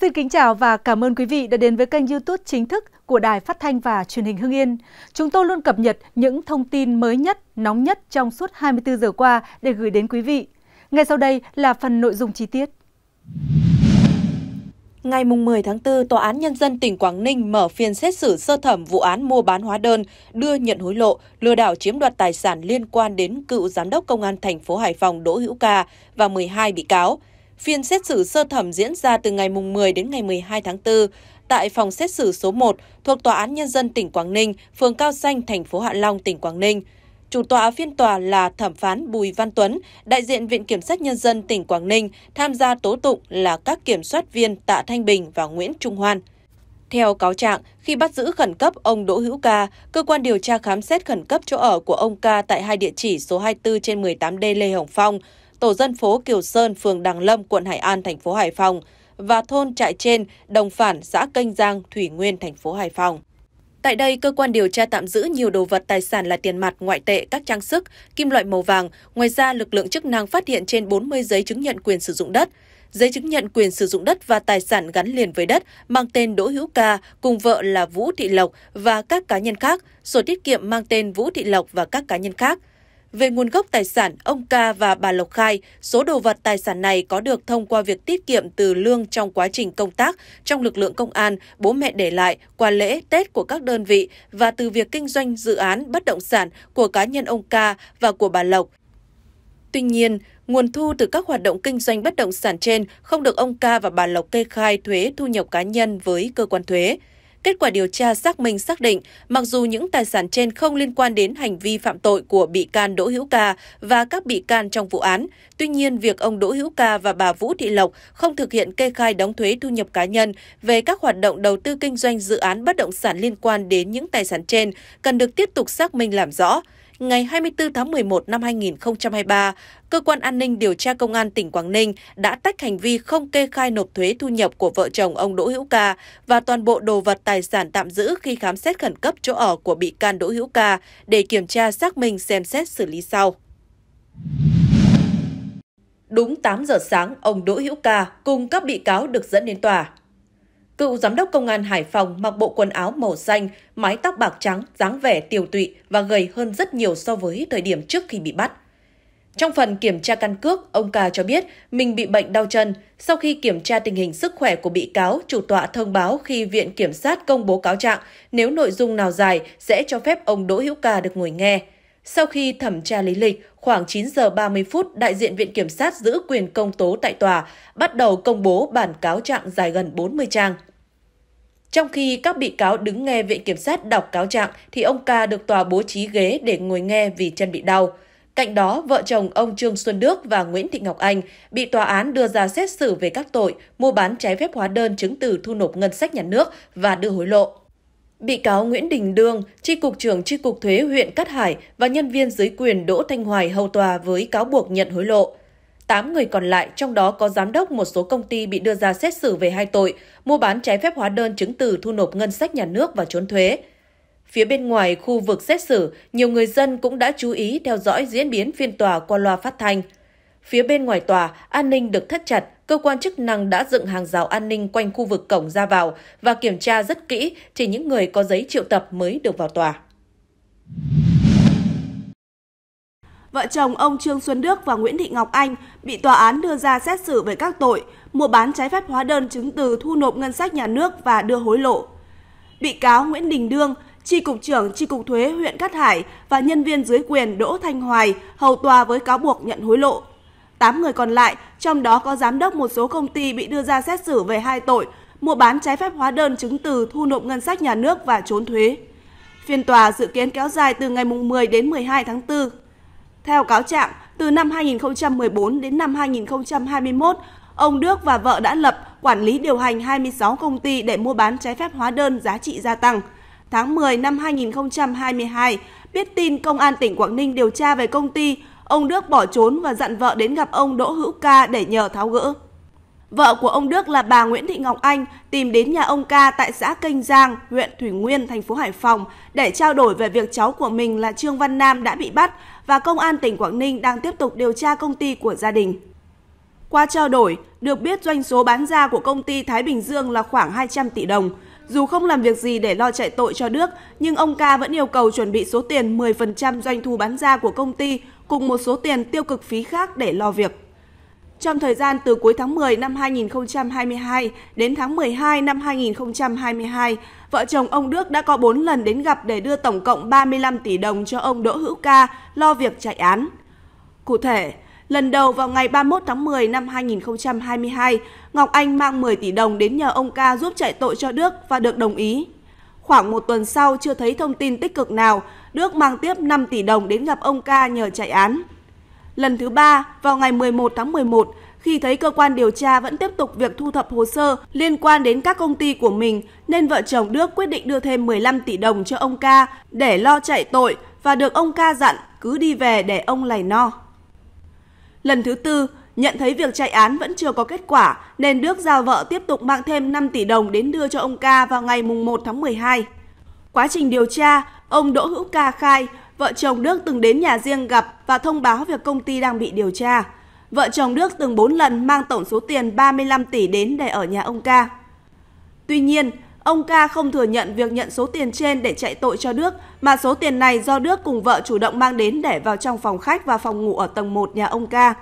Xin kính chào và cảm ơn quý vị đã đến với kênh youtube chính thức của Đài Phát Thanh và Truyền hình Hưng Yên. Chúng tôi luôn cập nhật những thông tin mới nhất, nóng nhất trong suốt 24 giờ qua để gửi đến quý vị. Ngay sau đây là phần nội dung chi tiết. Ngày 10 tháng 4, Tòa án Nhân dân tỉnh Quảng Ninh mở phiên xét xử sơ thẩm vụ án mua bán hóa đơn, đưa nhận hối lộ, lừa đảo chiếm đoạt tài sản liên quan đến cựu giám đốc công an thành phố Hải Phòng Đỗ Hữu Ca và 12 bị cáo. Phiên xét xử sơ thẩm diễn ra từ ngày 10 đến ngày 12 tháng 4 tại phòng xét xử số 1 thuộc Tòa án Nhân dân tỉnh Quảng Ninh, phường Cao Xanh, thành phố Hạ Long, tỉnh Quảng Ninh. Chủ tọa phiên tòa là thẩm phán Bùi Văn Tuấn, đại diện Viện Kiểm sát Nhân dân tỉnh Quảng Ninh, tham gia tố tụng là các kiểm soát viên Tạ Thanh Bình và Nguyễn Trung Hoan. Theo cáo trạng, khi bắt giữ khẩn cấp ông Đỗ Hữu Ca, cơ quan điều tra khám xét khẩn cấp chỗ ở của ông Ca tại hai địa chỉ số 24 trên 18D Lê Hồng Phong, tổ dân phố Kiều Sơn, phường Đàng Lâm, quận Hải An, thành phố Hải Phòng và thôn trại trên Đồng Phản, xã Canh Giang, Thủy Nguyên, thành phố Hải Phòng. Tại đây, cơ quan điều tra tạm giữ nhiều đồ vật tài sản là tiền mặt, ngoại tệ, các trang sức, kim loại màu vàng. Ngoài ra, lực lượng chức năng phát hiện trên 40 giấy chứng nhận quyền sử dụng đất, giấy chứng nhận quyền sử dụng đất và tài sản gắn liền với đất mang tên Đỗ Hữu Ca cùng vợ là Vũ Thị Lộc và các cá nhân khác, sổ tiết kiệm mang tên Vũ Thị Lộc và các cá nhân khác. Về nguồn gốc tài sản, ông Ca và bà Lộc khai số đồ vật tài sản này có được thông qua việc tiết kiệm từ lương trong quá trình công tác trong lực lượng công an, bố mẹ để lại qua lễ Tết của các đơn vị và từ việc kinh doanh dự án bất động sản của cá nhân ông Ca và của bà Lộc. Tuy nhiên, nguồn thu từ các hoạt động kinh doanh bất động sản trên không được ông Ca và bà Lộc kê khai thuế thu nhập cá nhân với cơ quan thuế. Kết quả điều tra xác minh xác định, mặc dù những tài sản trên không liên quan đến hành vi phạm tội của bị can Đỗ Hữu Ca và các bị can trong vụ án, tuy nhiên việc ông Đỗ Hữu Ca và bà Vũ Thị Lộc không thực hiện kê khai đóng thuế thu nhập cá nhân về các hoạt động đầu tư kinh doanh dự án bất động sản liên quan đến những tài sản trên cần được tiếp tục xác minh làm rõ ngày 24 tháng 11 năm 2023, Cơ quan An ninh Điều tra Công an tỉnh Quảng Ninh đã tách hành vi không kê khai nộp thuế thu nhập của vợ chồng ông Đỗ Hữu Ca và toàn bộ đồ vật tài sản tạm giữ khi khám xét khẩn cấp chỗ ở của bị can Đỗ Hữu Ca để kiểm tra xác minh xem xét xử lý sau. Đúng 8 giờ sáng, ông Đỗ Hữu Ca cùng các bị cáo được dẫn đến tòa. Cựu giám đốc công an Hải Phòng mặc bộ quần áo màu xanh, mái tóc bạc trắng, dáng vẻ tiều tụy và gầy hơn rất nhiều so với thời điểm trước khi bị bắt. Trong phần kiểm tra căn cước, ông Ca cho biết mình bị bệnh đau chân. Sau khi kiểm tra tình hình sức khỏe của bị cáo, chủ tọa thông báo khi Viện Kiểm sát công bố cáo trạng, nếu nội dung nào dài sẽ cho phép ông Đỗ Hữu Ca được ngồi nghe. Sau khi thẩm tra lý lịch, khoảng 9 giờ 30 phút, đại diện Viện Kiểm sát giữ quyền công tố tại tòa, bắt đầu công bố bản cáo trạng dài gần 40 trang. Trong khi các bị cáo đứng nghe viện kiểm sát đọc cáo trạng thì ông ca được tòa bố trí ghế để ngồi nghe vì chân bị đau. Cạnh đó, vợ chồng ông Trương Xuân Đức và Nguyễn Thị Ngọc Anh bị tòa án đưa ra xét xử về các tội mua bán trái phép hóa đơn chứng từ thu nộp ngân sách nhà nước và đưa hối lộ. Bị cáo Nguyễn Đình Đương, tri cục trưởng tri cục thuế huyện Cát Hải và nhân viên dưới quyền Đỗ Thanh Hoài hầu tòa với cáo buộc nhận hối lộ. 8 người còn lại, trong đó có giám đốc một số công ty bị đưa ra xét xử về hai tội mua bán trái phép hóa đơn chứng từ thu nộp ngân sách nhà nước và trốn thuế. Phía bên ngoài khu vực xét xử, nhiều người dân cũng đã chú ý theo dõi diễn biến phiên tòa qua loa phát thanh. Phía bên ngoài tòa, an ninh được thắt chặt, cơ quan chức năng đã dựng hàng rào an ninh quanh khu vực cổng ra vào và kiểm tra rất kỹ, chỉ những người có giấy triệu tập mới được vào tòa vợ chồng ông Trương Xuân Đức và Nguyễn Thị Ngọc Anh bị tòa án đưa ra xét xử về các tội mua bán trái phép hóa đơn chứng từ thu nộp ngân sách nhà nước và đưa hối lộ. Bị cáo Nguyễn Đình Đương, tri cục trưởng tri cục thuế huyện Cát Hải và nhân viên dưới quyền Đỗ Thanh Hoài hầu tòa với cáo buộc nhận hối lộ. Tám người còn lại, trong đó có giám đốc một số công ty bị đưa ra xét xử về hai tội mua bán trái phép hóa đơn chứng từ thu nộp ngân sách nhà nước và trốn thuế. Phiên tòa dự kiến kéo dài từ ngày 10 đến 12 tháng 4. Theo cáo trạng, từ năm 2014 đến năm 2021, ông Đức và vợ đã lập, quản lý điều hành 26 công ty để mua bán trái phép hóa đơn giá trị gia tăng. Tháng 10 năm 2022, biết tin công an tỉnh Quảng Ninh điều tra về công ty, ông Đức bỏ trốn và dặn vợ đến gặp ông Đỗ Hữu Ca để nhờ tháo gỡ. Vợ của ông Đức là bà Nguyễn Thị Ngọc Anh tìm đến nhà ông Ca tại xã Kênh Giang, huyện Thủy Nguyên, thành phố Hải Phòng để trao đổi về việc cháu của mình là Trương Văn Nam đã bị bắt và công an tỉnh Quảng Ninh đang tiếp tục điều tra công ty của gia đình. Qua trao đổi, được biết doanh số bán ra của công ty Thái Bình Dương là khoảng 200 tỷ đồng. Dù không làm việc gì để lo chạy tội cho Đức, nhưng ông Ca vẫn yêu cầu chuẩn bị số tiền 10% doanh thu bán ra của công ty cùng một số tiền tiêu cực phí khác để lo việc. Trong thời gian từ cuối tháng 10 năm 2022 đến tháng 12 năm 2022, vợ chồng ông Đức đã có 4 lần đến gặp để đưa tổng cộng 35 tỷ đồng cho ông Đỗ Hữu Ca lo việc chạy án. Cụ thể, lần đầu vào ngày 31 tháng 10 năm 2022, Ngọc Anh mang 10 tỷ đồng đến nhờ ông Ca giúp chạy tội cho Đức và được đồng ý. Khoảng một tuần sau chưa thấy thông tin tích cực nào, Đức mang tiếp 5 tỷ đồng đến gặp ông Ca nhờ chạy án lần thứ ba vào ngày 11 tháng 11 khi thấy cơ quan điều tra vẫn tiếp tục việc thu thập hồ sơ liên quan đến các công ty của mình nên vợ chồng Đức quyết định đưa thêm 15 tỷ đồng cho ông ca để lo chạy tội và được ông ca dặn cứ đi về để ông lầy no. Lần thứ tư, nhận thấy việc chạy án vẫn chưa có kết quả nên Đức giao vợ tiếp tục mang thêm 5 tỷ đồng đến đưa cho ông ca vào ngày mùng 1 tháng 12. Quá trình điều tra, ông Đỗ Hữu Ca khai vợ chồng Đức từng đến nhà riêng gặp và thông báo việc công ty đang bị điều tra. Vợ chồng Đức từng 4 lần mang tổng số tiền 35 tỷ đến để ở nhà ông ca. Tuy nhiên, ông ca không thừa nhận việc nhận số tiền trên để chạy tội cho Đức, mà số tiền này do Đức cùng vợ chủ động mang đến để vào trong phòng khách và phòng ngủ ở tầng 1 nhà ông ca.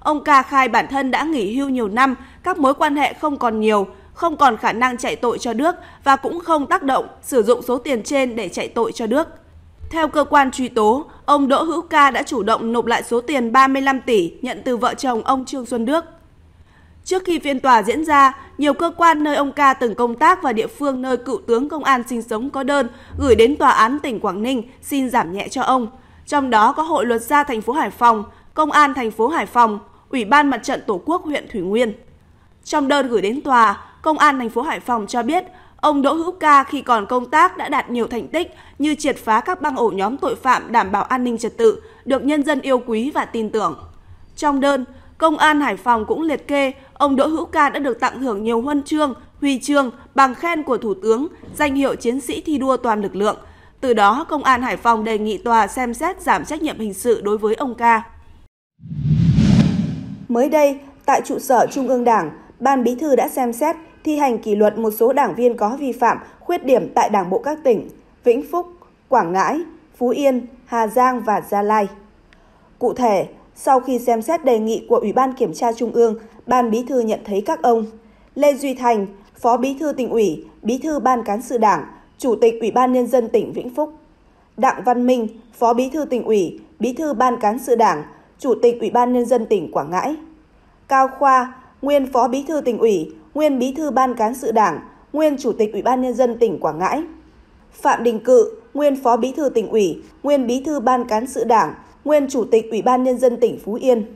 Ông ca khai bản thân đã nghỉ hưu nhiều năm, các mối quan hệ không còn nhiều, không còn khả năng chạy tội cho Đức và cũng không tác động sử dụng số tiền trên để chạy tội cho Đức. Theo cơ quan truy tố, ông Đỗ Hữu Ca đã chủ động nộp lại số tiền 35 tỷ nhận từ vợ chồng ông Trương Xuân Đức. Trước khi phiên tòa diễn ra, nhiều cơ quan nơi ông Ca từng công tác và địa phương nơi cựu tướng công an sinh sống có đơn gửi đến tòa án tỉnh Quảng Ninh xin giảm nhẹ cho ông. Trong đó có Hội luật gia thành phố Hải Phòng, Công an thành phố Hải Phòng, Ủy ban Mặt trận Tổ quốc huyện Thủy Nguyên. Trong đơn gửi đến tòa, Công an thành phố Hải Phòng cho biết Ông Đỗ Hữu Ca khi còn công tác đã đạt nhiều thành tích như triệt phá các băng ổ nhóm tội phạm đảm bảo an ninh trật tự, được nhân dân yêu quý và tin tưởng. Trong đơn, Công an Hải Phòng cũng liệt kê ông Đỗ Hữu Ca đã được tặng hưởng nhiều huân chương, huy chương, bằng khen của Thủ tướng, danh hiệu chiến sĩ thi đua toàn lực lượng. Từ đó, Công an Hải Phòng đề nghị tòa xem xét giảm trách nhiệm hình sự đối với ông Ca. Mới đây, tại trụ sở Trung ương Đảng, Ban Bí thư đã xem xét thi hành kỷ luật một số đảng viên có vi phạm, khuyết điểm tại Đảng bộ các tỉnh Vĩnh Phúc, Quảng Ngãi, Phú Yên, Hà Giang và Gia Lai. Cụ thể, sau khi xem xét đề nghị của Ủy ban Kiểm tra Trung ương, Ban Bí thư nhận thấy các ông Lê Duy Thành, Phó Bí thư tỉnh ủy, Bí thư Ban Cán sự Đảng, Chủ tịch Ủy ban Nhân dân tỉnh Vĩnh Phúc, Đặng Văn Minh, Phó Bí thư tỉnh ủy, Bí thư Ban Cán sự Đảng, Chủ tịch Ủy ban Nhân dân tỉnh Quảng Ngãi, Cao Khoa, nguyên Phó Bí thư tỉnh ủy, nguyên Bí thư Ban cán sự Đảng, nguyên Chủ tịch Ủy ban Nhân dân tỉnh Quảng Ngãi. Phạm Đình Cự, nguyên Phó Bí thư tỉnh ủy, nguyên Bí thư Ban cán sự Đảng, nguyên Chủ tịch Ủy ban Nhân dân tỉnh Phú Yên.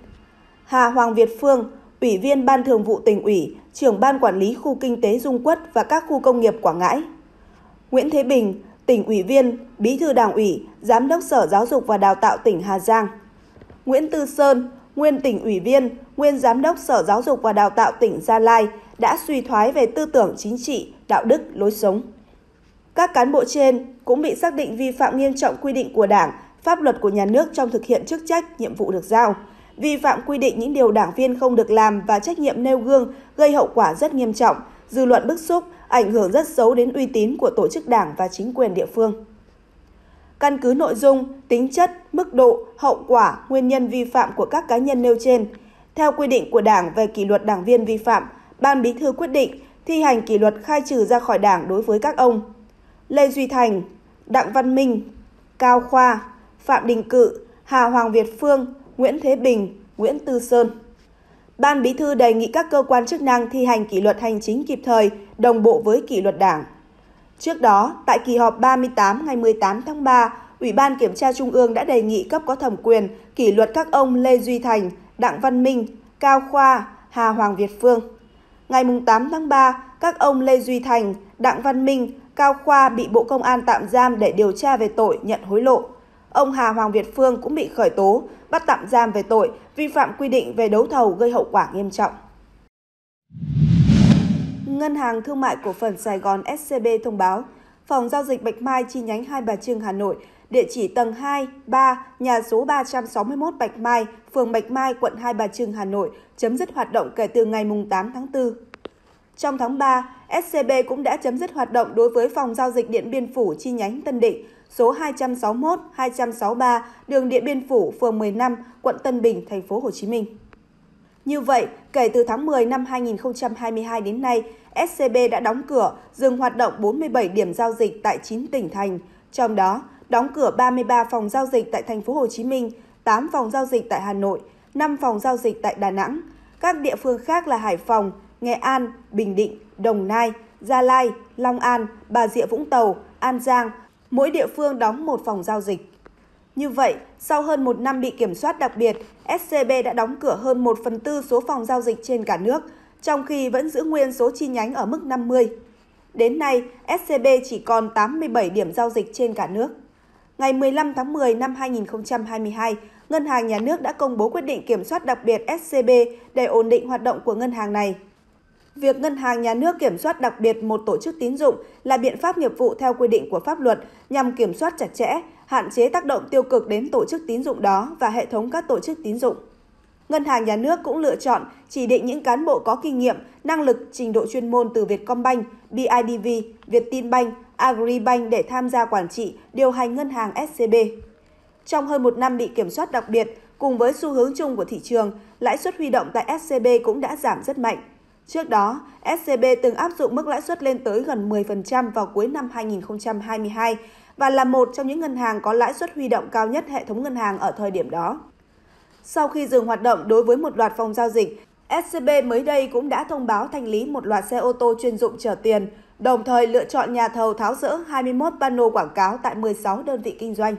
Hà Hoàng Việt Phương, Ủy viên Ban Thường vụ tỉnh ủy, trưởng Ban Quản lý Khu Kinh tế Dung Quất và các khu công nghiệp Quảng Ngãi. Nguyễn Thế Bình, tỉnh ủy viên, bí thư đảng ủy, giám đốc Sở Giáo dục và Đào tạo tỉnh Hà Giang. Nguyễn Tư Sơn, nguyên tỉnh ủy viên, nguyên giám đốc Sở Giáo dục và Đào tạo tỉnh Gia Lai đã suy thoái về tư tưởng chính trị, đạo đức, lối sống. Các cán bộ trên cũng bị xác định vi phạm nghiêm trọng quy định của Đảng, pháp luật của nhà nước trong thực hiện chức trách, nhiệm vụ được giao, vi phạm quy định những điều đảng viên không được làm và trách nhiệm nêu gương gây hậu quả rất nghiêm trọng, dư luận bức xúc, ảnh hưởng rất xấu đến uy tín của tổ chức đảng và chính quyền địa phương căn cứ nội dung, tính chất, mức độ, hậu quả, nguyên nhân vi phạm của các cá nhân nêu trên. Theo quy định của Đảng về kỷ luật đảng viên vi phạm, Ban Bí thư quyết định thi hành kỷ luật khai trừ ra khỏi Đảng đối với các ông Lê Duy Thành, Đặng Văn Minh, Cao Khoa, Phạm Đình Cự, Hà Hoàng Việt Phương, Nguyễn Thế Bình, Nguyễn Tư Sơn. Ban Bí thư đề nghị các cơ quan chức năng thi hành kỷ luật hành chính kịp thời, đồng bộ với kỷ luật Đảng. Trước đó, tại kỳ họp 38 ngày 18 tháng 3, Ủy ban Kiểm tra Trung ương đã đề nghị cấp có thẩm quyền kỷ luật các ông Lê Duy Thành, Đặng Văn Minh, Cao Khoa, Hà Hoàng Việt Phương. Ngày 8 tháng 3, các ông Lê Duy Thành, Đặng Văn Minh, Cao Khoa bị Bộ Công an tạm giam để điều tra về tội nhận hối lộ. Ông Hà Hoàng Việt Phương cũng bị khởi tố, bắt tạm giam về tội vi phạm quy định về đấu thầu gây hậu quả nghiêm trọng. Ngân hàng Thương mại Cổ phần Sài Gòn SCB thông báo, Phòng giao dịch Bạch Mai chi nhánh Hai Bà Trưng, Hà Nội, địa chỉ tầng 2, 3, nhà số 361 Bạch Mai, phường Bạch Mai, quận Hai Bà Trưng, Hà Nội, chấm dứt hoạt động kể từ ngày 8 tháng 4. Trong tháng 3, SCB cũng đã chấm dứt hoạt động đối với phòng giao dịch Điện Biên Phủ chi nhánh Tân Định, số 261, 263, đường Điện Biên Phủ, phường 15, quận Tân Bình, thành phố Hồ Chí Minh. Như vậy, kể từ tháng 10 năm 2022 đến nay, SCB đã đóng cửa, dừng hoạt động 47 điểm giao dịch tại 9 tỉnh thành, trong đó đóng cửa 33 phòng giao dịch tại thành phố Hồ Chí Minh, 8 phòng giao dịch tại Hà Nội, 5 phòng giao dịch tại Đà Nẵng. Các địa phương khác là Hải Phòng, Nghệ An, Bình Định, Đồng Nai, Gia Lai, Long An, Bà Rịa Vũng Tàu, An Giang, mỗi địa phương đóng một phòng giao dịch. Như vậy, sau hơn một năm bị kiểm soát đặc biệt, SCB đã đóng cửa hơn 1 phần tư số phòng giao dịch trên cả nước, trong khi vẫn giữ nguyên số chi nhánh ở mức 50. Đến nay, SCB chỉ còn 87 điểm giao dịch trên cả nước. Ngày 15 tháng 10 năm 2022, Ngân hàng Nhà nước đã công bố quyết định kiểm soát đặc biệt SCB để ổn định hoạt động của ngân hàng này. Việc Ngân hàng Nhà nước kiểm soát đặc biệt một tổ chức tín dụng là biện pháp nghiệp vụ theo quy định của pháp luật nhằm kiểm soát chặt chẽ, hạn chế tác động tiêu cực đến tổ chức tín dụng đó và hệ thống các tổ chức tín dụng. Ngân hàng nhà nước cũng lựa chọn chỉ định những cán bộ có kinh nghiệm, năng lực, trình độ chuyên môn từ Vietcombank, BIDV, Viettinbank, Agribank để tham gia quản trị, điều hành ngân hàng SCB. Trong hơn một năm bị kiểm soát đặc biệt, cùng với xu hướng chung của thị trường, lãi suất huy động tại SCB cũng đã giảm rất mạnh. Trước đó, SCB từng áp dụng mức lãi suất lên tới gần 10% vào cuối năm 2022 và là một trong những ngân hàng có lãi suất huy động cao nhất hệ thống ngân hàng ở thời điểm đó. Sau khi dừng hoạt động đối với một loạt phòng giao dịch, SCB mới đây cũng đã thông báo thanh lý một loạt xe ô tô chuyên dụng chở tiền, đồng thời lựa chọn nhà thầu tháo rỡ 21 pano quảng cáo tại 16 đơn vị kinh doanh.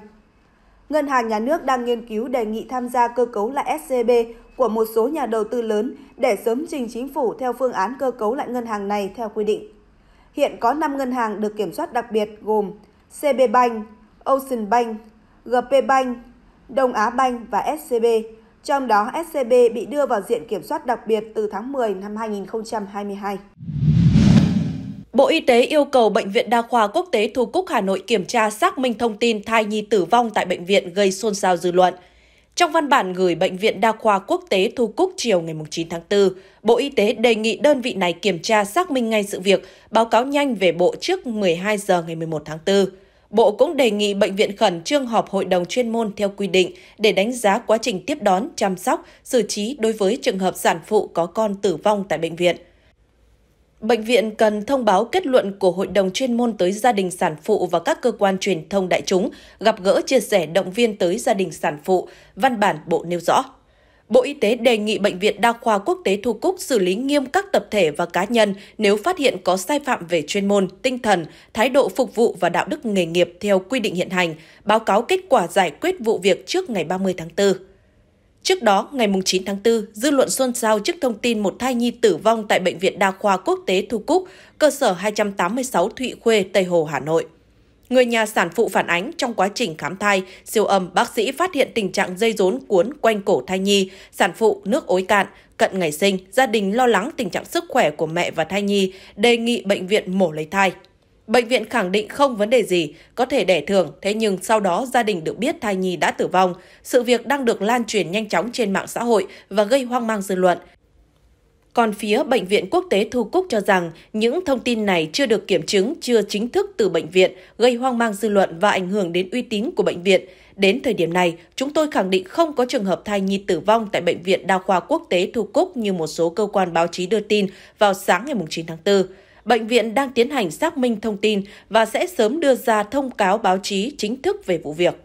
Ngân hàng nhà nước đang nghiên cứu đề nghị tham gia cơ cấu lại SCB của một số nhà đầu tư lớn để sớm trình chính phủ theo phương án cơ cấu lại ngân hàng này theo quy định. Hiện có 5 ngân hàng được kiểm soát đặc biệt gồm CB Bank, Ocean Bank, GP Bank, Đông Á Bank và SCB. Trong đó, SCB bị đưa vào diện kiểm soát đặc biệt từ tháng 10 năm 2022. Bộ Y tế yêu cầu Bệnh viện Đa khoa Quốc tế Thu Cúc Hà Nội kiểm tra xác minh thông tin thai nhi tử vong tại bệnh viện gây xôn xao dư luận. Trong văn bản gửi Bệnh viện Đa khoa Quốc tế Thu Cúc chiều ngày 9 tháng 4, Bộ Y tế đề nghị đơn vị này kiểm tra xác minh ngay sự việc, báo cáo nhanh về Bộ trước 12 giờ ngày 11 tháng 4. Bộ cũng đề nghị bệnh viện khẩn trương họp hội đồng chuyên môn theo quy định để đánh giá quá trình tiếp đón, chăm sóc, xử trí đối với trường hợp sản phụ có con tử vong tại bệnh viện. Bệnh viện cần thông báo kết luận của hội đồng chuyên môn tới gia đình sản phụ và các cơ quan truyền thông đại chúng, gặp gỡ chia sẻ động viên tới gia đình sản phụ, văn bản bộ nêu rõ. Bộ Y tế đề nghị Bệnh viện Đa khoa Quốc tế Thu Cúc xử lý nghiêm các tập thể và cá nhân nếu phát hiện có sai phạm về chuyên môn, tinh thần, thái độ phục vụ và đạo đức nghề nghiệp theo quy định hiện hành, báo cáo kết quả giải quyết vụ việc trước ngày 30 tháng 4. Trước đó, ngày 9 tháng 4, dư luận xôn xao trước thông tin một thai nhi tử vong tại Bệnh viện Đa khoa Quốc tế Thu Cúc, cơ sở 286 Thụy Khuê, Tây Hồ, Hà Nội. Người nhà sản phụ phản ánh trong quá trình khám thai, siêu âm bác sĩ phát hiện tình trạng dây rốn cuốn quanh cổ thai nhi, sản phụ nước ối cạn, cận ngày sinh, gia đình lo lắng tình trạng sức khỏe của mẹ và thai nhi, đề nghị bệnh viện mổ lấy thai. Bệnh viện khẳng định không vấn đề gì, có thể đẻ thường, thế nhưng sau đó gia đình được biết thai nhi đã tử vong. Sự việc đang được lan truyền nhanh chóng trên mạng xã hội và gây hoang mang dư luận. Còn phía Bệnh viện Quốc tế Thu Cúc cho rằng những thông tin này chưa được kiểm chứng, chưa chính thức từ bệnh viện, gây hoang mang dư luận và ảnh hưởng đến uy tín của bệnh viện. Đến thời điểm này, chúng tôi khẳng định không có trường hợp thai nhi tử vong tại Bệnh viện Đa khoa Quốc tế Thu Cúc như một số cơ quan báo chí đưa tin vào sáng ngày 9 tháng 4 bệnh viện đang tiến hành xác minh thông tin và sẽ sớm đưa ra thông cáo báo chí chính thức về vụ việc.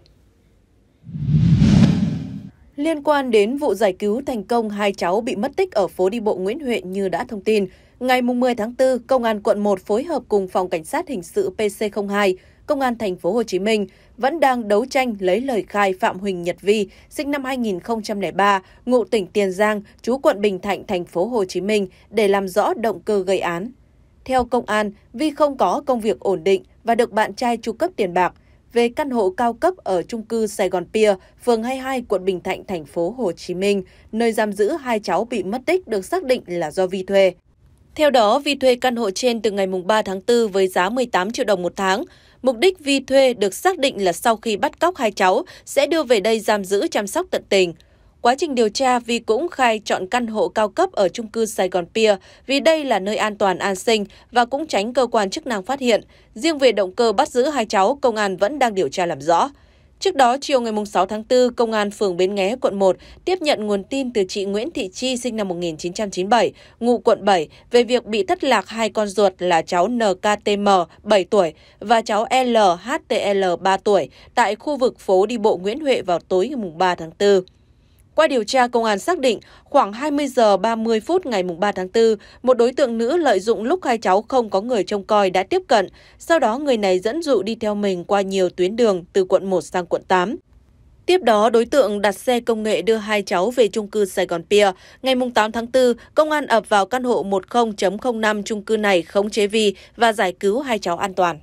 Liên quan đến vụ giải cứu thành công hai cháu bị mất tích ở phố đi bộ Nguyễn Huệ như đã thông tin, ngày 10 tháng 4, Công an quận 1 phối hợp cùng Phòng Cảnh sát Hình sự PC02, Công an thành phố Hồ Chí Minh vẫn đang đấu tranh lấy lời khai Phạm Huỳnh Nhật Vi, sinh năm 2003, ngụ tỉnh Tiền Giang, chú quận Bình Thạnh, thành phố Hồ Chí Minh để làm rõ động cơ gây án. Theo công an, Vi không có công việc ổn định và được bạn trai chu cấp tiền bạc về căn hộ cao cấp ở trung cư Sài Gòn Pier, phường 22, quận Bình Thạnh, thành phố Hồ Chí Minh, nơi giam giữ hai cháu bị mất tích được xác định là do Vi thuê. Theo đó, Vi thuê căn hộ trên từ ngày 3 tháng 4 với giá 18 triệu đồng một tháng. Mục đích Vi thuê được xác định là sau khi bắt cóc hai cháu sẽ đưa về đây giam giữ chăm sóc tận tình. Quá trình điều tra, Vi cũng khai chọn căn hộ cao cấp ở chung cư Sài Gòn Pier vì đây là nơi an toàn an sinh và cũng tránh cơ quan chức năng phát hiện. Riêng về động cơ bắt giữ hai cháu, công an vẫn đang điều tra làm rõ. Trước đó, chiều ngày 6 tháng 4, Công an phường Bến Nghé, quận 1 tiếp nhận nguồn tin từ chị Nguyễn Thị Chi sinh năm 1997, ngụ quận 7, về việc bị thất lạc hai con ruột là cháu NKTM, 7 tuổi, và cháu LHTL, 3 tuổi, tại khu vực phố đi bộ Nguyễn Huệ vào tối ngày 3 tháng 4. Qua điều tra, công an xác định khoảng 20 giờ 30 phút ngày 3 tháng 4, một đối tượng nữ lợi dụng lúc hai cháu không có người trông coi đã tiếp cận. Sau đó, người này dẫn dụ đi theo mình qua nhiều tuyến đường từ quận 1 sang quận 8. Tiếp đó, đối tượng đặt xe công nghệ đưa hai cháu về trung cư Sài Gòn Pia. Ngày 8 tháng 4, công an ập vào căn hộ 10.05 trung cư này khống chế Vi và giải cứu hai cháu an toàn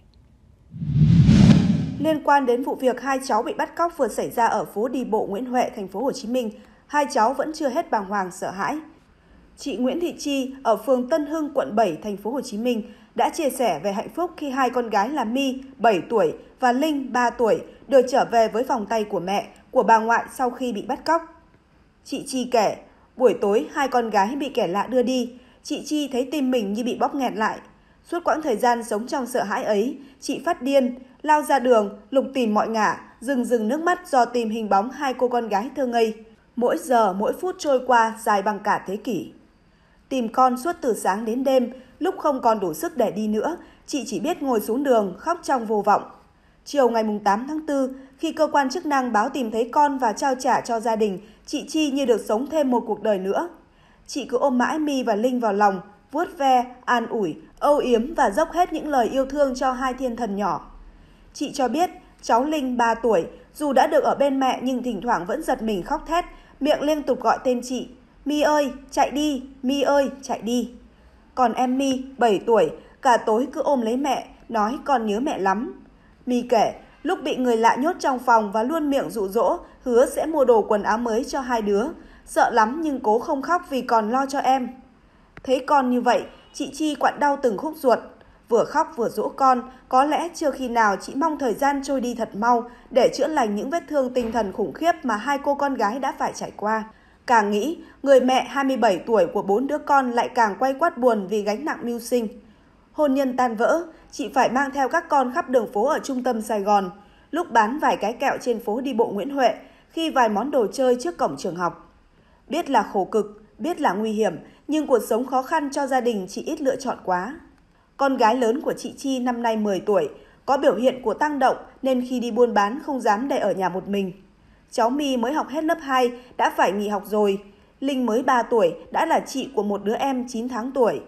liên quan đến vụ việc hai cháu bị bắt cóc vừa xảy ra ở phố đi bộ Nguyễn Huệ, thành phố Hồ Chí Minh, hai cháu vẫn chưa hết bàng hoàng sợ hãi. Chị Nguyễn Thị Chi ở phường Tân Hưng, quận 7, thành phố Hồ Chí Minh đã chia sẻ về hạnh phúc khi hai con gái là My, 7 tuổi và Linh, 3 tuổi được trở về với vòng tay của mẹ, của bà ngoại sau khi bị bắt cóc. Chị Chi kể, buổi tối hai con gái bị kẻ lạ đưa đi, chị Chi thấy tim mình như bị bóp nghẹt lại. Suốt quãng thời gian sống trong sợ hãi ấy, chị phát điên, lao ra đường, lục tìm mọi ngả, dừng dừng nước mắt do tìm hình bóng hai cô con gái thơ ngây. Mỗi giờ, mỗi phút trôi qua dài bằng cả thế kỷ. Tìm con suốt từ sáng đến đêm, lúc không còn đủ sức để đi nữa, chị chỉ biết ngồi xuống đường khóc trong vô vọng. Chiều ngày 8 tháng 4, khi cơ quan chức năng báo tìm thấy con và trao trả cho gia đình, chị Chi như được sống thêm một cuộc đời nữa. Chị cứ ôm mãi Mi và Linh vào lòng, vuốt ve, an ủi, âu yếm và dốc hết những lời yêu thương cho hai thiên thần nhỏ. Chị cho biết, cháu Linh 3 tuổi, dù đã được ở bên mẹ nhưng thỉnh thoảng vẫn giật mình khóc thét, miệng liên tục gọi tên chị. Mi ơi, chạy đi, Mi ơi, chạy đi. Còn em Mi, 7 tuổi, cả tối cứ ôm lấy mẹ, nói con nhớ mẹ lắm. Mi kể, lúc bị người lạ nhốt trong phòng và luôn miệng dụ dỗ, hứa sẽ mua đồ quần áo mới cho hai đứa. Sợ lắm nhưng cố không khóc vì còn lo cho em. Thấy con như vậy, chị Chi quặn đau từng khúc ruột vừa khóc vừa dỗ con, có lẽ chưa khi nào chị mong thời gian trôi đi thật mau để chữa lành những vết thương tinh thần khủng khiếp mà hai cô con gái đã phải trải qua. Càng nghĩ, người mẹ 27 tuổi của bốn đứa con lại càng quay quát buồn vì gánh nặng mưu sinh. Hôn nhân tan vỡ, chị phải mang theo các con khắp đường phố ở trung tâm Sài Gòn. Lúc bán vài cái kẹo trên phố đi bộ Nguyễn Huệ, khi vài món đồ chơi trước cổng trường học. Biết là khổ cực, biết là nguy hiểm, nhưng cuộc sống khó khăn cho gia đình chị ít lựa chọn quá, con gái lớn của chị Chi năm nay 10 tuổi, có biểu hiện của tăng động nên khi đi buôn bán không dám để ở nhà một mình. Cháu My mới học hết lớp 2 đã phải nghỉ học rồi. Linh mới 3 tuổi đã là chị của một đứa em 9 tháng tuổi.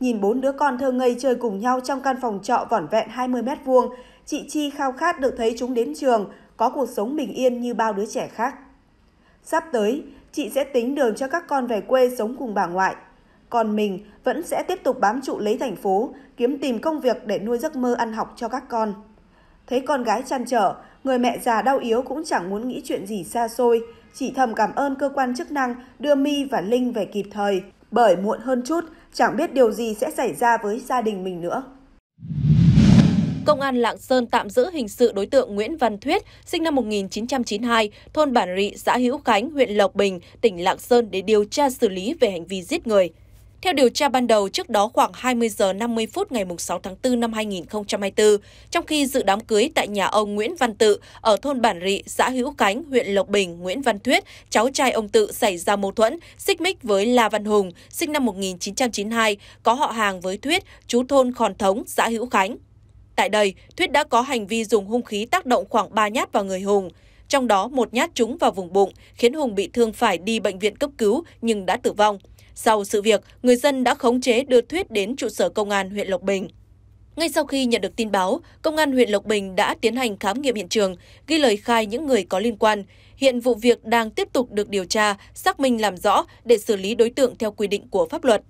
Nhìn bốn đứa con thơ ngây chơi cùng nhau trong căn phòng trọ vỏn vẹn 20 mét vuông, chị Chi khao khát được thấy chúng đến trường, có cuộc sống bình yên như bao đứa trẻ khác. Sắp tới, chị sẽ tính đường cho các con về quê sống cùng bà ngoại còn mình vẫn sẽ tiếp tục bám trụ lấy thành phố, kiếm tìm công việc để nuôi giấc mơ ăn học cho các con. Thấy con gái chăn trở, người mẹ già đau yếu cũng chẳng muốn nghĩ chuyện gì xa xôi, chỉ thầm cảm ơn cơ quan chức năng đưa My và Linh về kịp thời, bởi muộn hơn chút, chẳng biết điều gì sẽ xảy ra với gia đình mình nữa. Công an Lạng Sơn tạm giữ hình sự đối tượng Nguyễn Văn Thuyết, sinh năm 1992, thôn Bản Rị, xã Hữu Khánh, huyện Lộc Bình, tỉnh Lạng Sơn để điều tra xử lý về hành vi giết người. Theo điều tra ban đầu, trước đó khoảng 20 giờ 50 phút ngày 6 tháng 4 năm 2024, trong khi dự đám cưới tại nhà ông Nguyễn Văn Tự ở thôn Bản Rị, xã Hữu Cánh, huyện Lộc Bình, Nguyễn Văn Thuyết, cháu trai ông Tự xảy ra mâu thuẫn, xích mích với La Văn Hùng, sinh năm 1992, có họ hàng với Thuyết, chú thôn Khòn Thống, xã Hữu Khánh. Tại đây, Thuyết đã có hành vi dùng hung khí tác động khoảng 3 nhát vào người Hùng trong đó một nhát trúng vào vùng bụng, khiến Hùng bị thương phải đi bệnh viện cấp cứu nhưng đã tử vong. Sau sự việc, người dân đã khống chế đưa Thuyết đến trụ sở công an huyện Lộc Bình. Ngay sau khi nhận được tin báo, Công an huyện Lộc Bình đã tiến hành khám nghiệm hiện trường, ghi lời khai những người có liên quan. Hiện vụ việc đang tiếp tục được điều tra, xác minh làm rõ để xử lý đối tượng theo quy định của pháp luật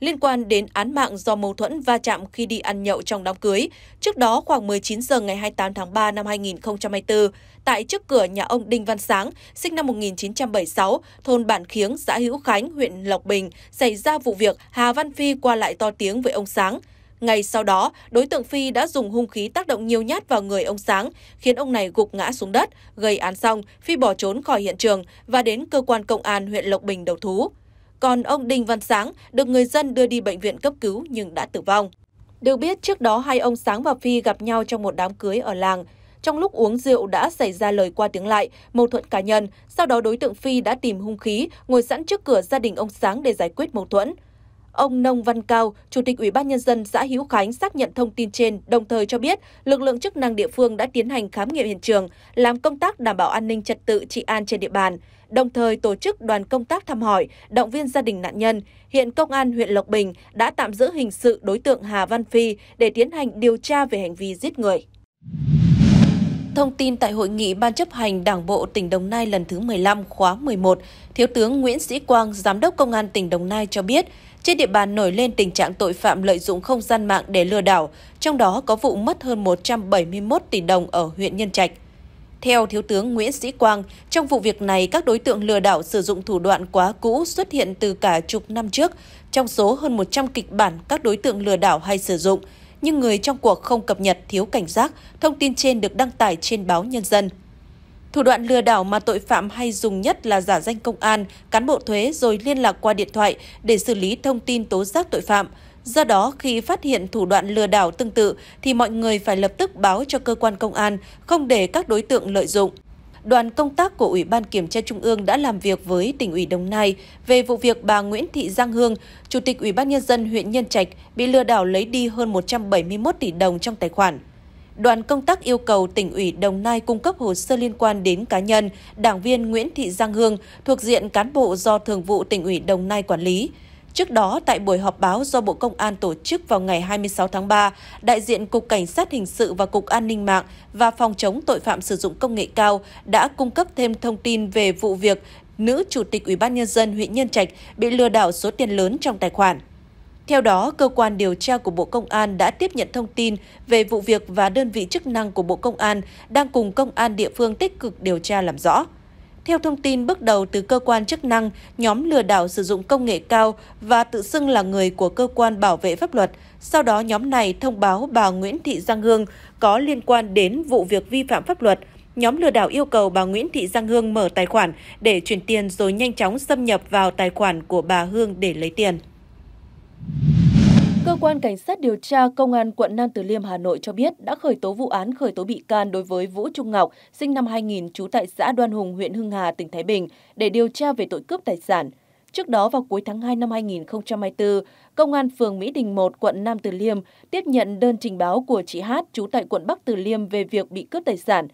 liên quan đến án mạng do mâu thuẫn va chạm khi đi ăn nhậu trong đám cưới. Trước đó khoảng 19 giờ ngày 28 tháng 3 năm 2024, tại trước cửa nhà ông Đinh Văn Sáng, sinh năm 1976, thôn Bản Khiếng, xã Hữu Khánh, huyện Lộc Bình, xảy ra vụ việc Hà Văn Phi qua lại to tiếng với ông Sáng. Ngày sau đó, đối tượng Phi đã dùng hung khí tác động nhiều nhát vào người ông Sáng, khiến ông này gục ngã xuống đất. Gây án xong, Phi bỏ trốn khỏi hiện trường và đến cơ quan công an huyện Lộc Bình đầu thú còn ông Đinh Văn Sáng được người dân đưa đi bệnh viện cấp cứu nhưng đã tử vong. Được biết, trước đó hai ông Sáng và Phi gặp nhau trong một đám cưới ở làng. Trong lúc uống rượu đã xảy ra lời qua tiếng lại, mâu thuẫn cá nhân, sau đó đối tượng Phi đã tìm hung khí, ngồi sẵn trước cửa gia đình ông Sáng để giải quyết mâu thuẫn. Ông Nông Văn Cao, Chủ tịch Ủy ban Nhân dân xã Hữu Khánh xác nhận thông tin trên, đồng thời cho biết lực lượng chức năng địa phương đã tiến hành khám nghiệm hiện trường, làm công tác đảm bảo an ninh trật tự trị an trên địa bàn, đồng thời tổ chức đoàn công tác thăm hỏi, động viên gia đình nạn nhân. Hiện Công an huyện Lộc Bình đã tạm giữ hình sự đối tượng Hà Văn Phi để tiến hành điều tra về hành vi giết người. Thông tin tại hội nghị Ban chấp hành Đảng bộ tỉnh Đồng Nai lần thứ 15 khóa 11, Thiếu tướng Nguyễn Sĩ Quang, Giám đốc Công an tỉnh Đồng Nai cho biết, trên địa bàn nổi lên tình trạng tội phạm lợi dụng không gian mạng để lừa đảo, trong đó có vụ mất hơn 171 tỷ đồng ở huyện Nhân Trạch. Theo Thiếu tướng Nguyễn Sĩ Quang, trong vụ việc này, các đối tượng lừa đảo sử dụng thủ đoạn quá cũ xuất hiện từ cả chục năm trước. Trong số hơn 100 kịch bản các đối tượng lừa đảo hay sử dụng, nhưng người trong cuộc không cập nhật thiếu cảnh giác, thông tin trên được đăng tải trên báo Nhân dân. Thủ đoạn lừa đảo mà tội phạm hay dùng nhất là giả danh công an, cán bộ thuế rồi liên lạc qua điện thoại để xử lý thông tin tố giác tội phạm. Do đó, khi phát hiện thủ đoạn lừa đảo tương tự thì mọi người phải lập tức báo cho cơ quan công an, không để các đối tượng lợi dụng. Đoàn công tác của Ủy ban Kiểm tra Trung ương đã làm việc với tỉnh ủy Đồng Nai về vụ việc bà Nguyễn Thị Giang Hương, Chủ tịch Ủy ban Nhân dân huyện Nhân Trạch bị lừa đảo lấy đi hơn 171 tỷ đồng trong tài khoản đoàn công tác yêu cầu tỉnh ủy Đồng Nai cung cấp hồ sơ liên quan đến cá nhân đảng viên Nguyễn Thị Giang Hương thuộc diện cán bộ do Thường vụ tỉnh ủy Đồng Nai quản lý. Trước đó, tại buổi họp báo do Bộ Công an tổ chức vào ngày 26 tháng 3, đại diện Cục Cảnh sát Hình sự và Cục An ninh mạng và Phòng chống tội phạm sử dụng công nghệ cao đã cung cấp thêm thông tin về vụ việc nữ chủ tịch Ủy ban Nhân dân huyện Nhân Trạch bị lừa đảo số tiền lớn trong tài khoản. Theo đó, cơ quan điều tra của Bộ Công an đã tiếp nhận thông tin về vụ việc và đơn vị chức năng của Bộ Công an đang cùng công an địa phương tích cực điều tra làm rõ. Theo thông tin bước đầu từ cơ quan chức năng, nhóm lừa đảo sử dụng công nghệ cao và tự xưng là người của cơ quan bảo vệ pháp luật. Sau đó nhóm này thông báo bà Nguyễn Thị Giang Hương có liên quan đến vụ việc vi phạm pháp luật. Nhóm lừa đảo yêu cầu bà Nguyễn Thị Giang Hương mở tài khoản để chuyển tiền rồi nhanh chóng xâm nhập vào tài khoản của bà Hương để lấy tiền. Cơ quan Cảnh sát điều tra Công an quận Nam Từ Liêm, Hà Nội cho biết đã khởi tố vụ án khởi tố bị can đối với Vũ Trung Ngọc, sinh năm 2000, trú tại xã Đoan Hùng, huyện Hưng Hà, tỉnh Thái Bình, để điều tra về tội cướp tài sản. Trước đó vào cuối tháng 2 năm 2024, Công an phường Mỹ Đình 1, quận Nam Từ Liêm tiếp nhận đơn trình báo của chị Hát trú tại quận Bắc Từ Liêm về việc bị cướp tài sản.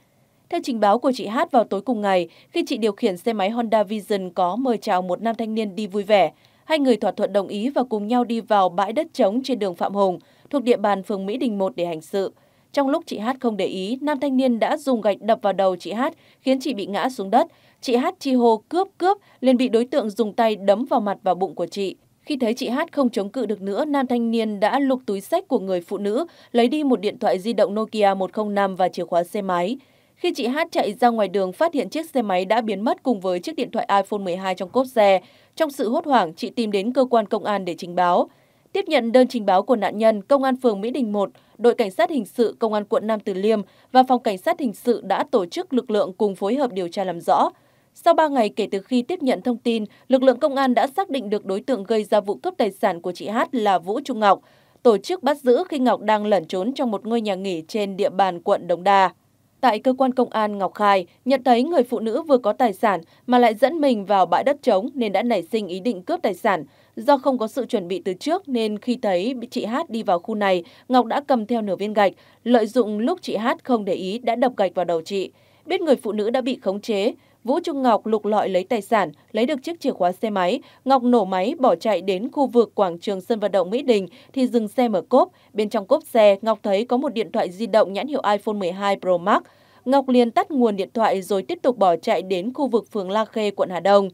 Theo trình báo của chị Hát vào tối cùng ngày, khi chị điều khiển xe máy Honda Vision có mời chào một nam thanh niên đi vui vẻ, hai người thỏa thuận đồng ý và cùng nhau đi vào bãi đất trống trên đường Phạm Hùng, thuộc địa bàn phường Mỹ Đình 1 để hành sự. Trong lúc chị Hát không để ý, nam thanh niên đã dùng gạch đập vào đầu chị Hát, khiến chị bị ngã xuống đất. Chị Hát chi hô cướp cướp, liền bị đối tượng dùng tay đấm vào mặt và bụng của chị. Khi thấy chị Hát không chống cự được nữa, nam thanh niên đã lục túi sách của người phụ nữ, lấy đi một điện thoại di động Nokia 105 và chìa khóa xe máy. Khi chị Hát chạy ra ngoài đường phát hiện chiếc xe máy đã biến mất cùng với chiếc điện thoại iPhone 12 trong cốp xe. Trong sự hốt hoảng, chị tìm đến cơ quan công an để trình báo. Tiếp nhận đơn trình báo của nạn nhân, Công an phường Mỹ Đình 1, đội cảnh sát hình sự Công an quận Nam Từ Liêm và phòng cảnh sát hình sự đã tổ chức lực lượng cùng phối hợp điều tra làm rõ. Sau 3 ngày kể từ khi tiếp nhận thông tin, lực lượng công an đã xác định được đối tượng gây ra vụ cướp tài sản của chị Hát là Vũ Trung Ngọc, tổ chức bắt giữ khi Ngọc đang lẩn trốn trong một ngôi nhà nghỉ trên địa bàn quận Đồng Đa. Tại cơ quan công an, Ngọc khai nhận thấy người phụ nữ vừa có tài sản mà lại dẫn mình vào bãi đất trống nên đã nảy sinh ý định cướp tài sản. Do không có sự chuẩn bị từ trước nên khi thấy chị Hát đi vào khu này, Ngọc đã cầm theo nửa viên gạch, lợi dụng lúc chị Hát không để ý đã đập gạch vào đầu chị. Biết người phụ nữ đã bị khống chế, Vũ Trung Ngọc lục lọi lấy tài sản, lấy được chiếc chìa khóa xe máy. Ngọc nổ máy bỏ chạy đến khu vực quảng trường sân vận động Mỹ Đình thì dừng xe mở cốp. Bên trong cốp xe, Ngọc thấy có một điện thoại di động nhãn hiệu iPhone 12 Pro Max. Ngọc liền tắt nguồn điện thoại rồi tiếp tục bỏ chạy đến khu vực phường La Khê, quận Hà Đông.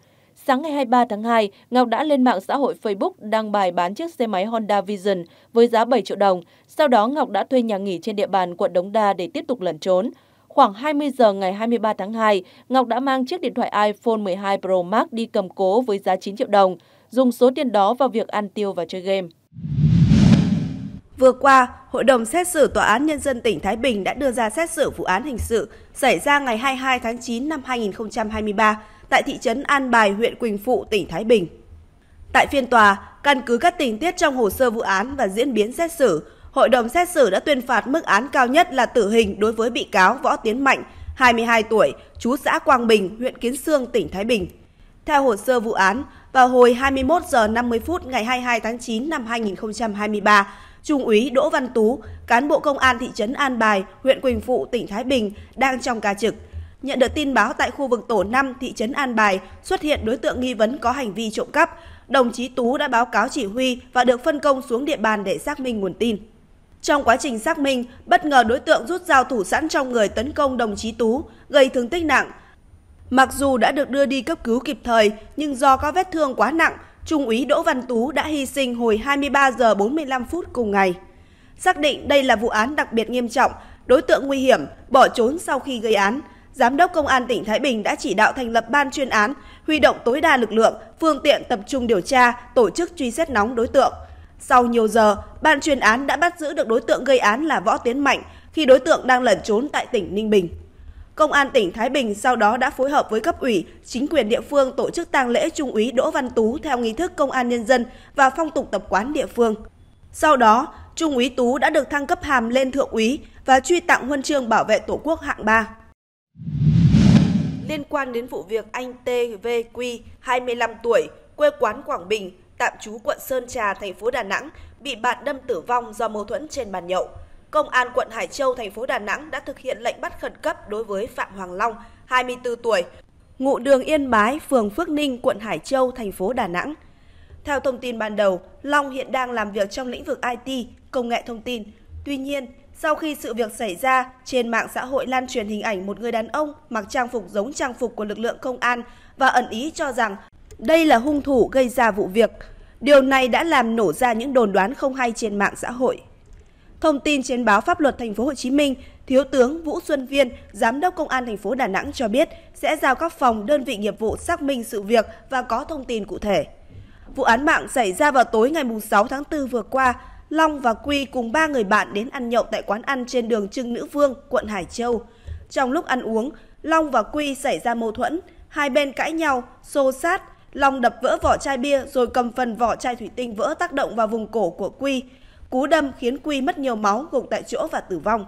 Sáng ngày 23 tháng 2, Ngọc đã lên mạng xã hội Facebook đăng bài bán chiếc xe máy Honda Vision với giá 7 triệu đồng. Sau đó Ngọc đã thuê nhà nghỉ trên địa bàn quận Đống Đa để tiếp tục lẩn trốn. Khoảng 20 giờ ngày 23 tháng 2, Ngọc đã mang chiếc điện thoại iPhone 12 Pro Max đi cầm cố với giá 9 triệu đồng, dùng số tiền đó vào việc ăn tiêu và chơi game. Vừa qua, Hội đồng xét xử Tòa án Nhân dân tỉnh Thái Bình đã đưa ra xét xử vụ án hình sự xảy ra ngày 22 tháng 9 năm 2023 tại thị trấn An Bài, huyện Quỳnh Phụ, tỉnh Thái Bình. Tại phiên tòa, căn cứ các tình tiết trong hồ sơ vụ án và diễn biến xét xử, hội đồng xét xử đã tuyên phạt mức án cao nhất là tử hình đối với bị cáo Võ Tiến Mạnh, 22 tuổi, chú xã Quang Bình, huyện Kiến Sương, tỉnh Thái Bình. Theo hồ sơ vụ án, vào hồi 21 giờ 50 phút ngày 22 tháng 9 năm 2023, Trung úy Đỗ Văn Tú, cán bộ công an thị trấn An Bài, huyện Quỳnh Phụ, tỉnh Thái Bình đang trong ca trực. Nhận được tin báo tại khu vực tổ 5 thị trấn An Bài xuất hiện đối tượng nghi vấn có hành vi trộm cắp, đồng chí Tú đã báo cáo chỉ huy và được phân công xuống địa bàn để xác minh nguồn tin. Trong quá trình xác minh, bất ngờ đối tượng rút dao thủ sẵn trong người tấn công đồng chí Tú, gây thương tích nặng. Mặc dù đã được đưa đi cấp cứu kịp thời, nhưng do có vết thương quá nặng, Trung úy Đỗ Văn Tú đã hy sinh hồi 23 giờ 45 phút cùng ngày. Xác định đây là vụ án đặc biệt nghiêm trọng, đối tượng nguy hiểm, bỏ trốn sau khi gây án. Giám đốc Công an tỉnh Thái Bình đã chỉ đạo thành lập ban chuyên án, huy động tối đa lực lượng, phương tiện tập trung điều tra, tổ chức truy xét nóng đối tượng – sau nhiều giờ, ban chuyên án đã bắt giữ được đối tượng gây án là Võ Tiến Mạnh khi đối tượng đang lẩn trốn tại tỉnh Ninh Bình. Công an tỉnh Thái Bình sau đó đã phối hợp với cấp ủy, chính quyền địa phương tổ chức tang lễ Trung úy Đỗ Văn Tú theo nghi thức công an nhân dân và phong tục tập quán địa phương. Sau đó, Trung úy Tú đã được thăng cấp hàm lên thượng úy và truy tặng huân chương bảo vệ Tổ quốc hạng 3. Liên quan đến vụ việc anh t.v.q. 25 tuổi, quê quán Quảng Bình, tạm trú quận Sơn Trà, thành phố Đà Nẵng bị bạn đâm tử vong do mâu thuẫn trên bàn nhậu. Công an quận Hải Châu, thành phố Đà Nẵng đã thực hiện lệnh bắt khẩn cấp đối với Phạm Hoàng Long, 24 tuổi, ngụ đường Yên Bái, phường Phước Ninh, quận Hải Châu, thành phố Đà Nẵng. Theo thông tin ban đầu, Long hiện đang làm việc trong lĩnh vực IT, công nghệ thông tin. Tuy nhiên, sau khi sự việc xảy ra, trên mạng xã hội lan truyền hình ảnh một người đàn ông mặc trang phục giống trang phục của lực lượng công an và ẩn ý cho rằng đây là hung thủ gây ra vụ việc. Điều này đã làm nổ ra những đồn đoán không hay trên mạng xã hội. Thông tin trên báo Pháp luật Thành phố Hồ Chí Minh, Thiếu tướng Vũ Xuân Viên, Giám đốc Công an thành phố Đà Nẵng cho biết sẽ giao các phòng đơn vị nghiệp vụ xác minh sự việc và có thông tin cụ thể. Vụ án mạng xảy ra vào tối ngày 6 tháng 4 vừa qua, Long và Quy cùng ba người bạn đến ăn nhậu tại quán ăn trên đường Trưng Nữ Vương, quận Hải Châu. Trong lúc ăn uống, Long và Quy xảy ra mâu thuẫn, hai bên cãi nhau, xô sát, Long đập vỡ vỏ chai bia rồi cầm phần vỏ chai thủy tinh vỡ tác động vào vùng cổ của Quy. Cú đâm khiến Quy mất nhiều máu, gục tại chỗ và tử vong.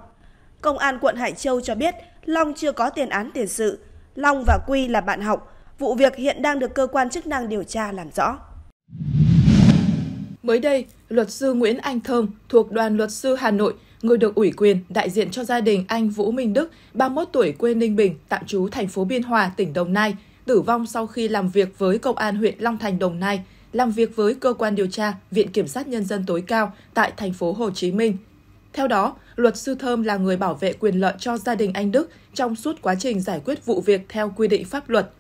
Công an quận Hải Châu cho biết Long chưa có tiền án tiền sự. Long và Quy là bạn học. Vụ việc hiện đang được cơ quan chức năng điều tra làm rõ. Mới đây, luật sư Nguyễn Anh Thơm thuộc đoàn luật sư Hà Nội, người được ủy quyền đại diện cho gia đình anh Vũ Minh Đức, 31 tuổi quê Ninh Bình, tạm trú thành phố Biên Hòa, tỉnh Đồng Nai, tử vong sau khi làm việc với Công an huyện Long Thành, Đồng Nai, làm việc với cơ quan điều tra Viện Kiểm sát Nhân dân tối cao tại thành phố Hồ Chí Minh. Theo đó, luật sư Thơm là người bảo vệ quyền lợi cho gia đình anh Đức trong suốt quá trình giải quyết vụ việc theo quy định pháp luật.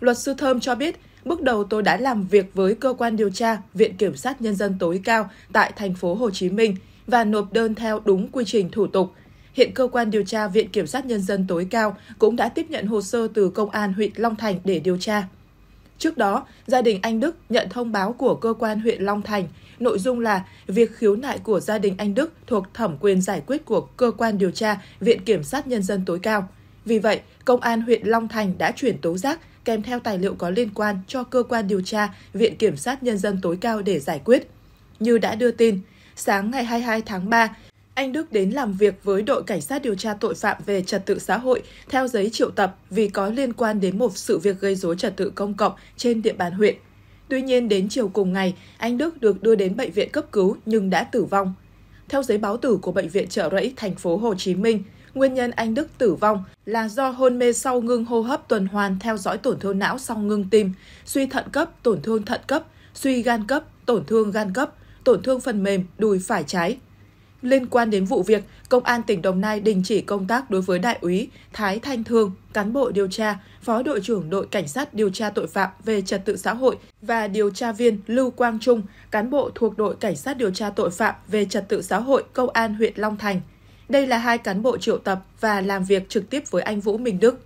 Luật sư Thơm cho biết, bước đầu tôi đã làm việc với cơ quan điều tra Viện Kiểm sát Nhân dân tối cao tại thành phố Hồ Chí Minh và nộp đơn theo đúng quy trình thủ tục – Hiện cơ quan điều tra Viện Kiểm sát Nhân dân tối cao cũng đã tiếp nhận hồ sơ từ Công an huyện Long Thành để điều tra. Trước đó, gia đình anh Đức nhận thông báo của cơ quan huyện Long Thành, nội dung là việc khiếu nại của gia đình anh Đức thuộc thẩm quyền giải quyết của cơ quan điều tra Viện Kiểm sát Nhân dân tối cao. Vì vậy, Công an huyện Long Thành đã chuyển tố giác kèm theo tài liệu có liên quan cho cơ quan điều tra Viện Kiểm sát Nhân dân tối cao để giải quyết. Như đã đưa tin, sáng ngày 22 tháng 3, anh Đức đến làm việc với đội cảnh sát điều tra tội phạm về trật tự xã hội theo giấy triệu tập vì có liên quan đến một sự việc gây rối trật tự công cộng trên địa bàn huyện. Tuy nhiên đến chiều cùng ngày, anh Đức được đưa đến bệnh viện cấp cứu nhưng đã tử vong. Theo giấy báo tử của bệnh viện Trợ Rẫy thành phố Hồ Chí Minh, nguyên nhân anh Đức tử vong là do hôn mê sau ngưng hô hấp tuần hoàn theo dõi tổn thương não sau ngưng tim, suy thận cấp, tổn thương thận cấp, suy gan cấp, tổn thương gan cấp, tổn thương phần mềm đùi phải trái, Liên quan đến vụ việc, Công an tỉnh Đồng Nai đình chỉ công tác đối với Đại úy Thái Thanh Thương, cán bộ điều tra, Phó đội trưởng đội Cảnh sát điều tra tội phạm về trật tự xã hội và điều tra viên Lưu Quang Trung, cán bộ thuộc đội Cảnh sát điều tra tội phạm về trật tự xã hội Công an huyện Long Thành. Đây là hai cán bộ triệu tập và làm việc trực tiếp với anh Vũ Minh Đức.